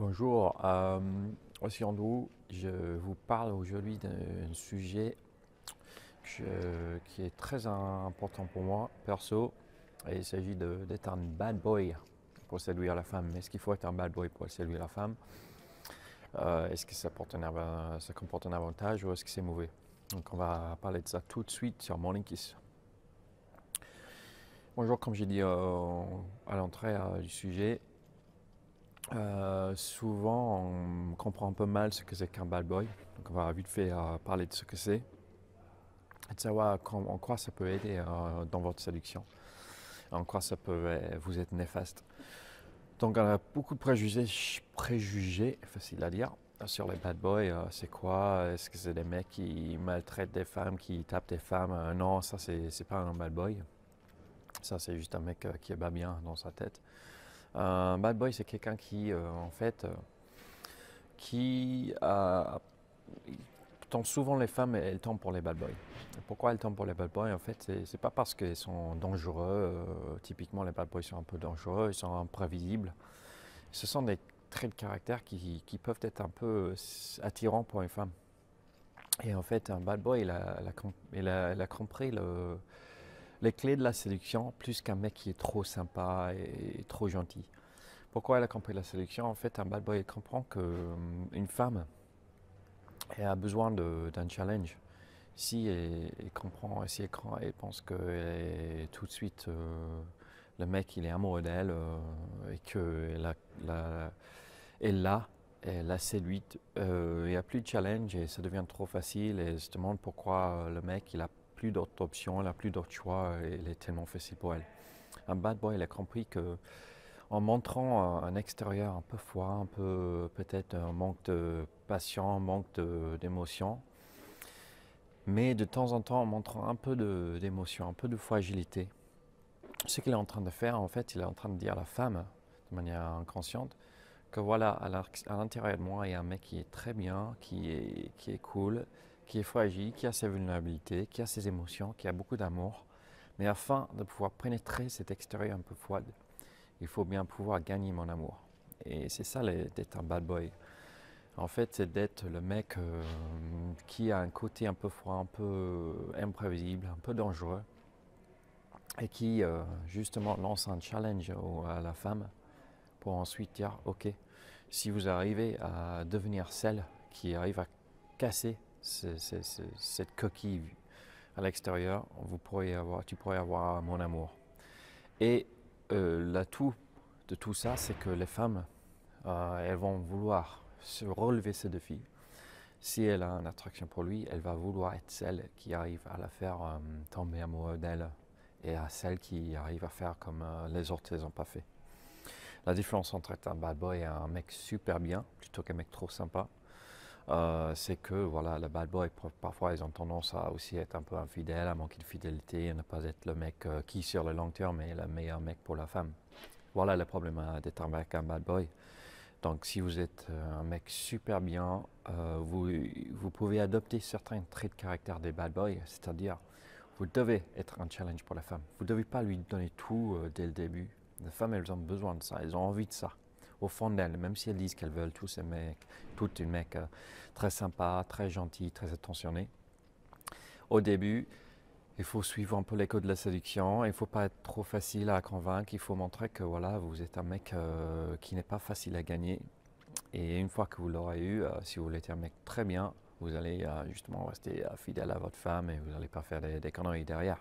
Bonjour, euh, aussi Andrew, je vous parle aujourd'hui d'un sujet qui est très important pour moi, perso, et il s'agit d'être un bad boy pour séduire la femme. Est-ce qu'il faut être un bad boy pour séduire la femme euh, Est-ce que ça, porte comporte un avantage ou est-ce que c'est mauvais Donc on va parler de ça tout de suite sur Morning Kiss. Bonjour, comme j'ai dit euh, à l'entrée euh, du sujet, euh, souvent, on comprend un peu mal ce que c'est qu'un bad boy. Donc, on va vite fait euh, parler de ce que c'est et de savoir en quoi ça peut aider euh, dans votre séduction. en quoi ça peut vous être néfaste. Donc, on a beaucoup de préjugés, préjugés facile à dire, sur les bad boys. c'est quoi Est-ce que c'est des mecs qui maltraitent des femmes, qui tapent des femmes Non, ça, c'est pas un bad boy. Ça, c'est juste un mec qui est pas bien dans sa tête. Un bad boy, c'est quelqu'un qui, euh, en fait, euh, qui a, tend souvent les femmes, elles tombent pour les bad boys. Pourquoi elles tombent pour les bad boys En fait, c'est pas parce qu'ils sont dangereux. Euh, typiquement, les bad boys sont un peu dangereux, ils sont imprévisibles. Ce sont des traits de caractère qui, peuvent être un peu attirants pour une femme. Et en fait, un bad boy, il a, il a compris le, les clés de la séduction plus qu'un mec qui est trop sympa et, trop gentil. Pourquoi elle a compris la séduction En fait, un bad boy comprend que hum, une femme a besoin d'un challenge. Si elle, comprend, si elle, et pense que tout de suite euh, le mec il est amoureux d'elle euh, et que la, là, elle la séduite, euh, il n'y a plus de challenge et ça devient trop facile et elle se demande pourquoi le mec il a plus d'autres options, elle n'a plus d'autres choix, et elle est tellement facile pour elle. Un bad boy, il a compris que en montrant un extérieur un peu froid, un peu peut-être un manque de patience, un manque d'émotion, mais de temps en temps en montrant un peu d'émotion, un peu de fragilité. Ce qu'il est en train de faire, en fait, il est en train de dire à la femme, de manière inconsciente, que voilà, à l'intérieur de moi, il y a un mec qui est très bien, qui est, qui est cool, qui est fragile, qui a ses vulnérabilités, qui a ses émotions, qui a beaucoup d'amour. Mais afin de pouvoir pénétrer cet extérieur un peu froide il faut bien pouvoir gagner mon amour. Et c'est ça d'être un bad boy. En fait, c'est d'être le mec euh, qui a un côté un peu froid, un peu euh, imprévisible, un peu dangereux, et qui euh, justement lance un challenge à la femme pour ensuite dire, ok, si vous arrivez à devenir celle qui arrive à casser c'est cette coquille à l'extérieur, vous pourriez avoir, tu pourrais avoir mon amour. Et euh, l'atout de tout ça, c'est que les femmes, euh, elles vont vouloir se relever ces deux filles. Si elle a une attraction pour lui, elle va vouloir être celle qui arrive à la faire euh, tomber amoureux d'elle et à celle qui arrive à faire comme les autres, ne n'ont pas fait. La différence entre un bad boy et un mec super bien, plutôt qu'un mec trop sympa, euh, c'est que voilà, le bad boy parfois, ils ont tendance à aussi être un peu infidèles, à manquer de fidélité, à ne pas être le mec euh, qui, sur le long terme, est le meilleur mec pour la femme. Voilà le problème euh, d'être un mec, un bad boy. Donc, si vous êtes un mec super bien, vous, vous pouvez adopter certains traits de caractère des bad boys, c'est-à-dire, vous devez être un challenge pour la femme. Vous ne devez pas lui donner tout dès le début. Les femmes, elles ont besoin de ça, elles ont envie de ça au fond d'elle, même si elles disent qu'elles veulent tous ces mecs, tout une mec euh, très sympa, très gentil, très attentionné. Au début, il faut suivre un peu les de la séduction, il ne faut pas être trop facile à convaincre, il faut montrer que voilà, vous êtes un mec euh, qui n'est pas facile à gagner. Et une fois que vous l'aurez eu, euh, si vous voulez un mec très bien, vous allez justement rester fidèle à votre femme et vous n'allez pas faire des conneries derrière.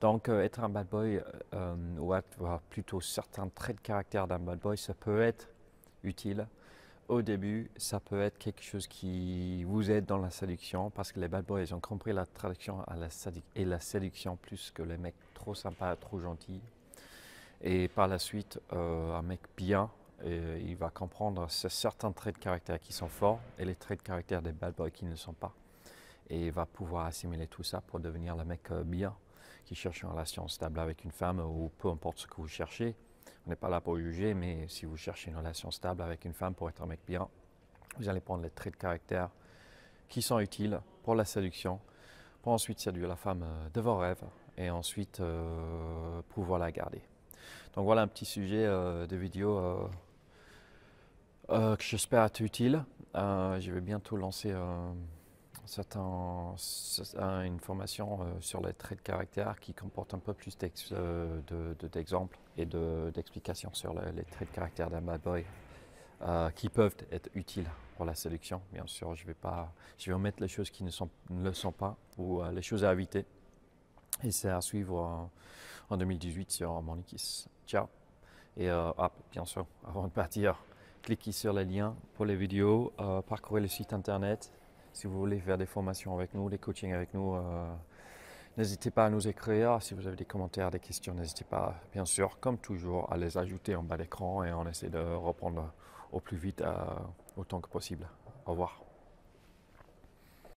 Donc, euh, être un bad boy euh, euh, ou avoir plutôt certains traits de caractère d'un bad boy, ça peut être utile. Au début, ça peut être quelque chose qui vous aide dans la séduction parce que les bad boys ont compris la traduction et la séduction plus que les mecs trop sympas, trop gentils. Et par la suite, un mec bien, il va comprendre certains traits de caractère qui sont forts et les traits de caractère des bad boys qui ne le sont pas. Et il va pouvoir assimiler tout ça pour devenir le mec bien qui cherche une relation stable avec une femme ou peu importe ce que vous cherchez, on n'est pas là pour juger, mais si vous cherchez une relation stable avec une femme pour être un mec bien, vous allez prendre les traits de caractère qui sont utiles pour la séduction, pour ensuite séduire la femme euh, de vos rêves et ensuite euh, pouvoir la garder. Donc voilà un petit sujet euh, de vidéo que j'espère être utile. je vais bientôt lancer certains, une formation euh, sur les traits de caractère qui comporte un peu plus euh, d'exemples de, et d'explications sur les traits de caractère d'un bad boy euh, qui peuvent être utiles pour la sélection. Bien sûr, je vais, pas, je vais les choses qui ne, sont, le sont pas ou les choses à éviter. Et c'est à suivre en 2018 sur Monikis. Ciao. Et bien sûr, avant de partir, cliquez sur les liens pour les vidéos, parcourez le site internet si vous voulez faire des formations avec nous, des coachings avec nous, euh, n'hésitez pas à nous écrire. Si vous avez des commentaires, des questions, n'hésitez pas, bien sûr, comme toujours, à les ajouter en bas d'écran et on essaie de reprendre au plus vite euh, autant que possible. Au revoir.